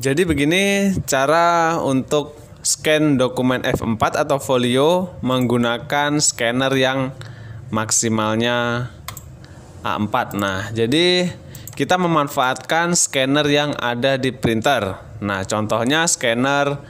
Jadi begini cara untuk scan dokumen F4 atau folio menggunakan scanner yang maksimalnya A4. Nah, jadi kita memanfaatkan scanner yang ada di printer. Nah, contohnya scanner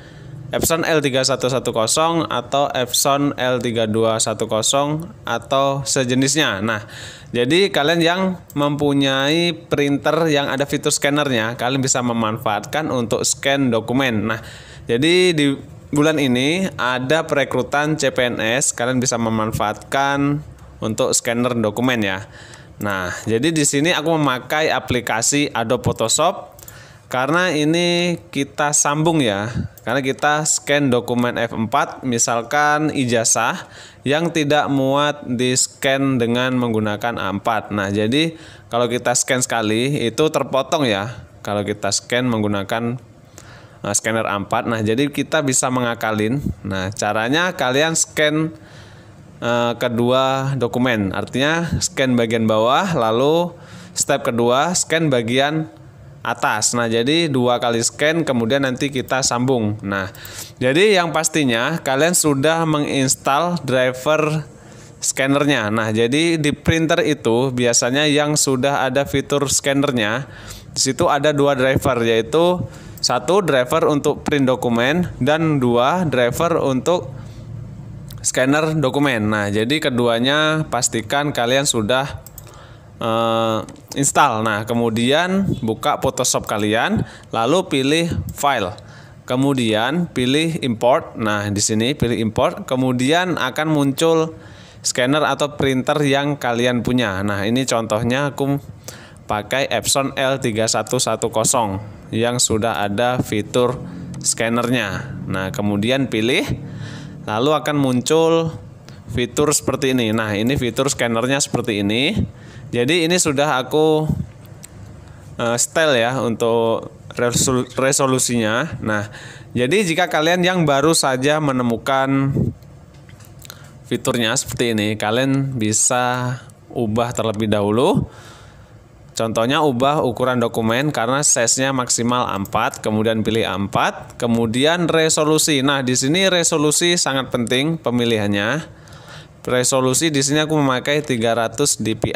Epson L3110 atau Epson L3210 atau sejenisnya. Nah, jadi kalian yang mempunyai printer yang ada fitur scannernya, kalian bisa memanfaatkan untuk scan dokumen. Nah, jadi di bulan ini ada perekrutan CPNS, kalian bisa memanfaatkan untuk scanner dokumen ya. Nah, jadi di sini aku memakai aplikasi Adobe Photoshop karena ini kita sambung ya. Karena kita scan dokumen F4 misalkan ijazah yang tidak muat di scan dengan menggunakan A4. Nah, jadi kalau kita scan sekali itu terpotong ya. Kalau kita scan menggunakan eh, scanner A4. Nah, jadi kita bisa mengakalin. Nah, caranya kalian scan uh, kedua dokumen. Artinya scan bagian bawah lalu step kedua scan bagian atas. Nah, jadi dua kali scan kemudian nanti kita sambung. Nah, jadi yang pastinya kalian sudah menginstal driver scannernya. Nah, jadi di printer itu biasanya yang sudah ada fitur scannernya, di situ ada dua driver yaitu satu driver untuk print dokumen dan dua driver untuk scanner dokumen. Nah, jadi keduanya pastikan kalian sudah uh, install. Nah, kemudian buka Photoshop kalian, lalu pilih file. Kemudian pilih import. Nah, di sini pilih import, kemudian akan muncul scanner atau printer yang kalian punya. Nah, ini contohnya aku pakai Epson L3110 yang sudah ada fitur scannernya. Nah, kemudian pilih lalu akan muncul fitur seperti ini. Nah, ini fitur scannernya seperti ini. Jadi ini sudah aku uh, eh, style ya untuk resol resolusinya. Nah, jadi jika kalian yang baru saja menemukan fiturnya seperti ini, kalian bisa ubah terlebih dahulu. Contohnya ubah ukuran dokumen karena size-nya maksimal 4, kemudian pilih 4, kemudian resolusi. Nah, di sini resolusi sangat penting pemilihannya resolusi di sini aku memakai 300 dpi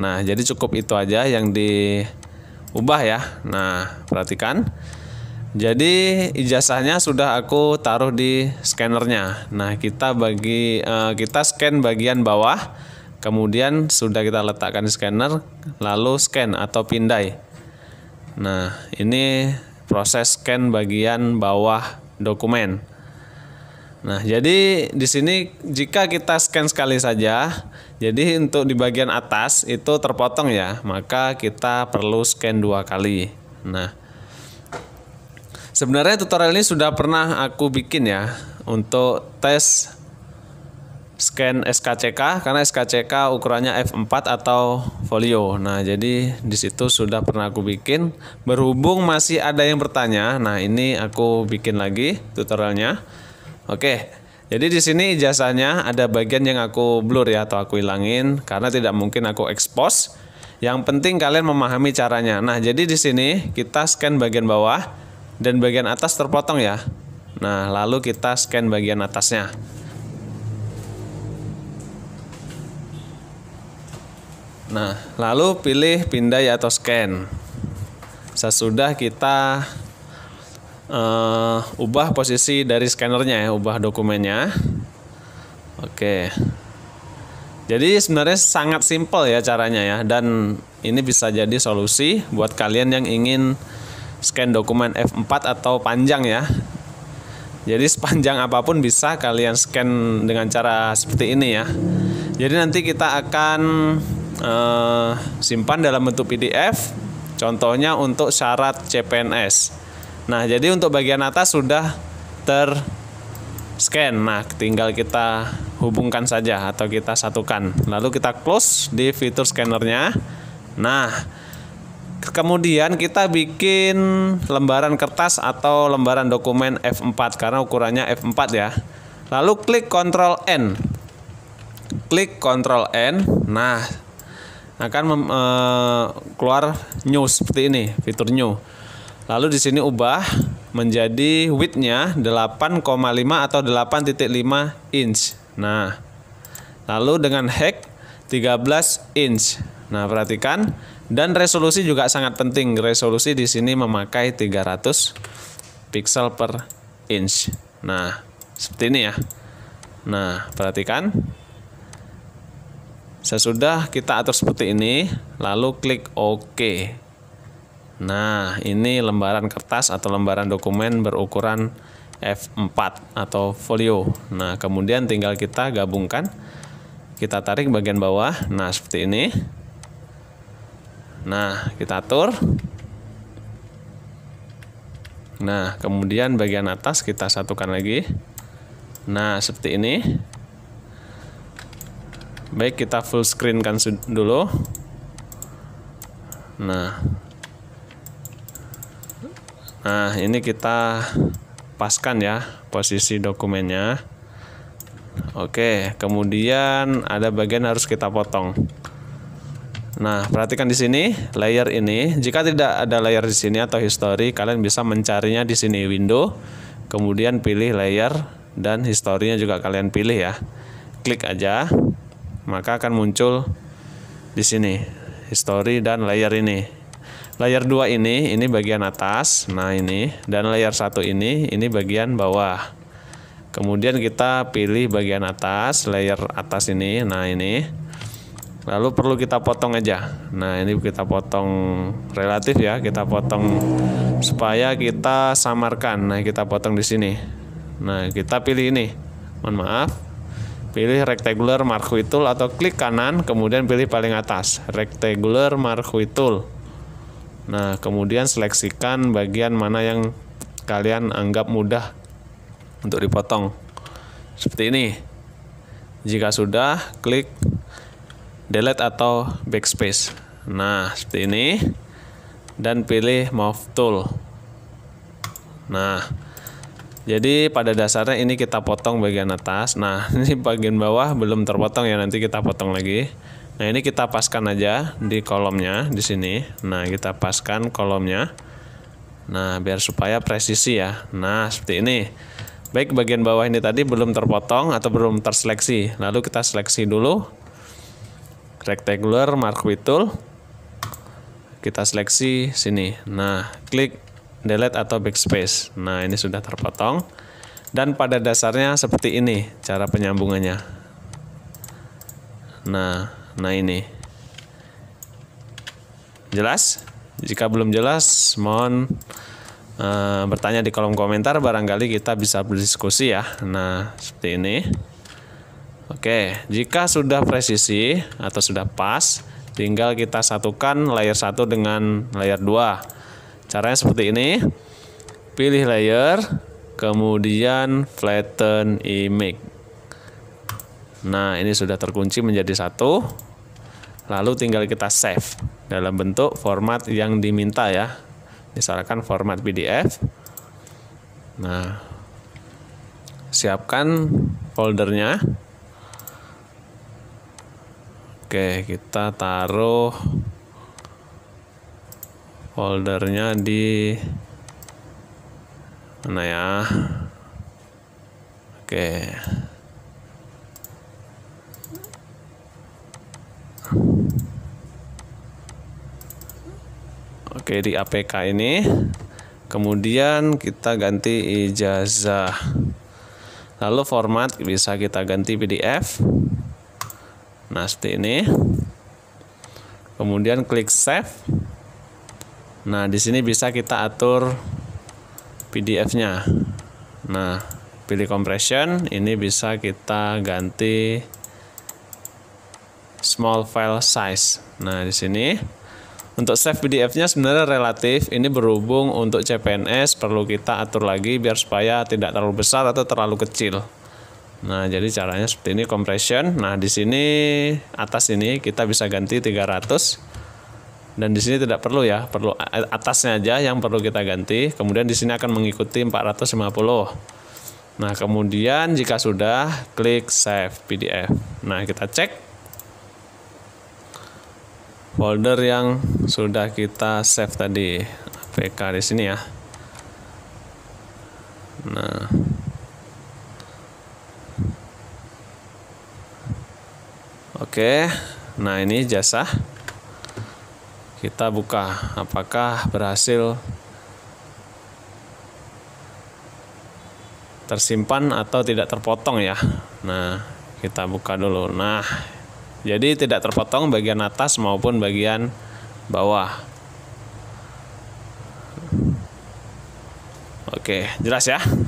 nah jadi cukup itu aja yang diubah ya nah perhatikan jadi ijazahnya sudah aku taruh di scannernya nah kita bagi uh, kita scan bagian bawah kemudian sudah kita letakkan di scanner lalu scan atau pindai nah ini proses scan bagian bawah dokumen Nah, jadi di sini jika kita scan sekali saja, jadi untuk di bagian atas itu terpotong ya, maka kita perlu scan dua kali. Nah, sebenarnya tutorial ini sudah pernah aku bikin ya untuk tes scan SKCK karena SKCK ukurannya F4 atau folio. Nah, jadi di situ sudah pernah aku bikin. Berhubung masih ada yang bertanya, nah ini aku bikin lagi tutorialnya. Oke. Jadi di sini ijazahnya ada bagian yang aku blur ya atau aku hilangin karena tidak mungkin aku expose. Yang penting kalian memahami caranya. Nah, jadi di sini kita scan bagian bawah dan bagian atas terpotong ya. Nah, lalu kita scan bagian atasnya. Nah, lalu pilih pindai ya atau scan. Sesudah kita uh, ubah posisi dari scannernya ya, ubah dokumennya. Oke. Jadi sebenarnya sangat simple ya caranya ya dan ini bisa jadi solusi buat kalian yang ingin scan dokumen F4 atau panjang ya. Jadi sepanjang apapun bisa kalian scan dengan cara seperti ini ya. Jadi nanti kita akan uh, simpan dalam bentuk PDF contohnya untuk syarat CPNS. Nah, jadi untuk bagian atas sudah ter scan. Nah, tinggal kita hubungkan saja atau kita satukan. Lalu kita close di fitur scannernya. Nah, kemudian kita bikin lembaran kertas atau lembaran dokumen F4 karena ukurannya F4 ya. Lalu klik Ctrl N. Klik Ctrl N. Nah, akan eh, keluar new seperti ini, fitur new. Lalu di sini ubah menjadi widthnya 8,5 atau 8.5 inch. Nah, lalu dengan hack 13 inch. Nah, perhatikan dan resolusi juga sangat penting. Resolusi di sini memakai 300 pixel per inch. Nah, seperti ini ya. Nah, perhatikan. Sesudah kita atur seperti ini, lalu klik OK. Nah, ini lembaran kertas atau lembaran dokumen berukuran F4 atau folio. Nah, kemudian tinggal kita gabungkan. Kita tarik bagian bawah. Nah, seperti ini. Nah, kita atur. Nah, kemudian bagian atas kita satukan lagi. Nah, seperti ini. Baik, kita full screen kan dulu. Nah, Nah, ini kita paskan ya posisi dokumennya. Oke, kemudian ada bagian harus kita potong. Nah, perhatikan di sini layer ini. Jika tidak ada layer di sini atau history, kalian bisa mencarinya di sini window, kemudian pilih layer dan historinya juga kalian pilih ya. Klik aja, maka akan muncul di sini history dan layer ini. Layer 2 ini, ini bagian atas. Nah, ini dan layer satu ini, ini bagian bawah. Kemudian kita pilih bagian atas, layer atas ini. Nah, ini. Lalu perlu kita potong aja. Nah, ini kita potong relatif ya, kita potong supaya kita samarkan. Nah, kita potong di sini. Nah, kita pilih ini. Mohon maaf. Pilih rectangular marquee tool atau klik kanan kemudian pilih paling atas, rectangular marquee tool. Nah, kemudian seleksikan bagian mana yang kalian anggap mudah untuk dipotong. Seperti ini. Jika sudah, klik delete atau backspace. Nah, seperti ini. Dan pilih move tool. Nah, jadi pada dasarnya ini kita potong bagian atas. Nah, ini bagian bawah belum terpotong ya, nanti kita potong lagi. Nah, ini kita paskan aja di kolomnya di sini. Nah, kita paskan kolomnya. Nah, biar supaya presisi ya. Nah, seperti ini. Baik, bagian bawah ini tadi belum terpotong atau belum terseleksi. Lalu kita seleksi dulu rectangular mark with tool. Kita seleksi sini. Nah, klik delete atau backspace. Nah, ini sudah terpotong. Dan pada dasarnya seperti ini cara penyambungannya. Nah, Nah ini Jelas? Jika belum jelas mohon uh, bertanya di kolom komentar barangkali kita bisa berdiskusi ya Nah seperti ini Oke jika sudah presisi atau sudah pas tinggal kita satukan layer 1 dengan layer 2 caranya seperti ini pilih layer kemudian flatten image Nah, ini sudah terkunci menjadi satu. Lalu tinggal kita save dalam bentuk format yang diminta ya. Misalkan format PDF. Nah, siapkan foldernya. Oke, kita taruh foldernya di mana ya? Oke. Oke di APK ini kemudian kita ganti ijazah lalu format bisa kita ganti PDF nah seperti ini kemudian klik save nah di sini bisa kita atur PDF-nya nah pilih compression ini bisa kita ganti small file size nah di sini untuk save PDF-nya sebenarnya relatif. Ini berhubung untuk CPNS perlu kita atur lagi biar supaya tidak terlalu besar atau terlalu kecil. Nah, jadi caranya seperti ini compression. Nah, di sini atas ini kita bisa ganti 300. Dan di sini tidak perlu ya, perlu atasnya aja yang perlu kita ganti. Kemudian di sini akan mengikuti 450. Nah, kemudian jika sudah, klik save PDF. Nah, kita cek folder yang sudah kita save tadi apk di sini ya nah oke nah ini jasa kita buka apakah berhasil tersimpan atau tidak terpotong ya nah kita buka dulu nah jadi tidak terpotong bagian atas maupun bagian bawah. Oke, jelas ya?